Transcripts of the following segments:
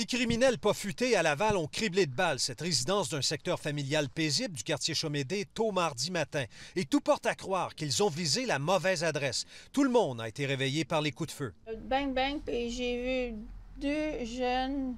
Des criminels pas futés à Laval ont criblé de balles cette résidence d'un secteur familial paisible du quartier Chomédé tôt mardi matin. Et tout porte à croire qu'ils ont visé la mauvaise adresse. Tout le monde a été réveillé par les coups de feu. Euh, bang, bang, Puis j'ai vu deux jeunes,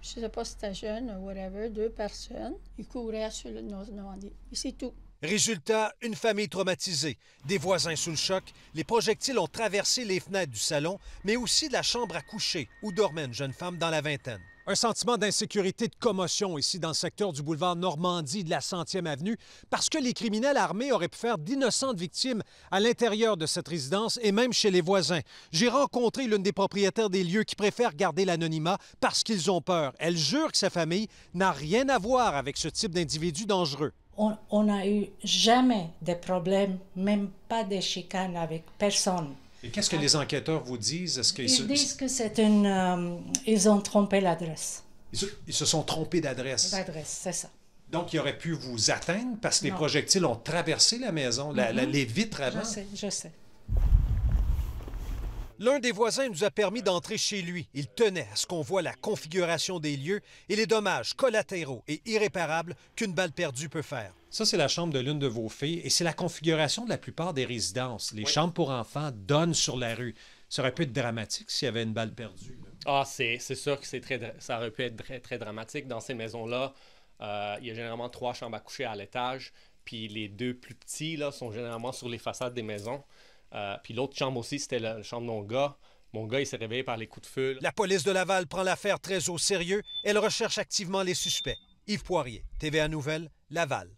je sais pas si c'était jeune, whatever, deux personnes. Ils couraient sur le... on et c'est tout. Résultat, une famille traumatisée, des voisins sous le choc, les projectiles ont traversé les fenêtres du salon, mais aussi de la chambre à coucher où dormait une jeune femme dans la vingtaine. Un sentiment d'insécurité, de commotion ici dans le secteur du boulevard Normandie de la 100e avenue parce que les criminels armés auraient pu faire d'innocentes victimes à l'intérieur de cette résidence et même chez les voisins. J'ai rencontré l'une des propriétaires des lieux qui préfère garder l'anonymat parce qu'ils ont peur. Elle jure que sa famille n'a rien à voir avec ce type d'individu dangereux. On n'a eu jamais de problème, même pas de chicanes avec personne qu'est-ce que les enquêteurs vous disent? ils, disent que c'est une... Euh, ils ont trompé l'adresse. Ils, se sont trompés d'adresse. D'adresse, c'est ça. Donc, ils auraient pu vous atteindre parce que les projectiles ont traversé la maison, mhm. les vitres avant. Je sais, L'un des voisins nous a permis d'entrer chez lui. Il tenait à ce qu'on voit la configuration des lieux et les dommages collatéraux et irréparables qu'une balle perdue peut faire. Ça, c'est la chambre de l'une de vos filles et c'est la configuration de la plupart des résidences. Les chambres pour enfants donnent sur la rue. Ça aurait pu être dramatique s'il y avait une balle perdue. Ah, c'est sûr que très, ça aurait pu être très, très dramatique. Dans ces maisons-là, euh, il y a généralement trois chambres à coucher à l'étage, puis les deux plus petits là, sont généralement sur les façades des maisons. Euh, puis l'autre chambre aussi, c'était la, chambre de mon gars. Mon gars, il s'est réveillé par les coups de feu. La police de Laval prend l'affaire très au sérieux. Elle recherche activement les suspects. Yves Poirier, TVA Nouvelle, Laval.